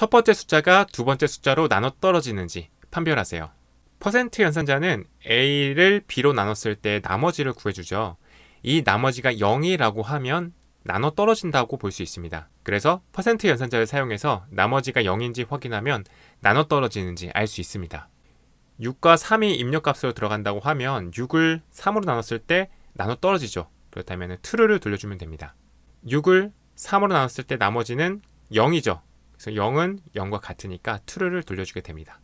첫 번째 숫자가 두 번째 숫자로 나눠 떨어지는지 판별하세요. 퍼센트 연산자는 A를 B로 나눴을 때 나머지를 구해주죠. 이 나머지가 0이라고 하면 나눠 떨어진다고 볼 수 있습니다. 그래서 퍼센트 연산자를 사용해서 나머지가 0인지 확인하면 나눠 떨어지는지 알 수 있습니다. 6과 3이 입력값으로 들어간다고 하면 6을 3으로 나눴을 때 나눠 떨어지죠. 그렇다면 true를 돌려주면 됩니다. 6을 3으로 나눴을 때 나머지는 0이죠. 그래서 0은 0과 같으니까 true를 돌려주게 됩니다.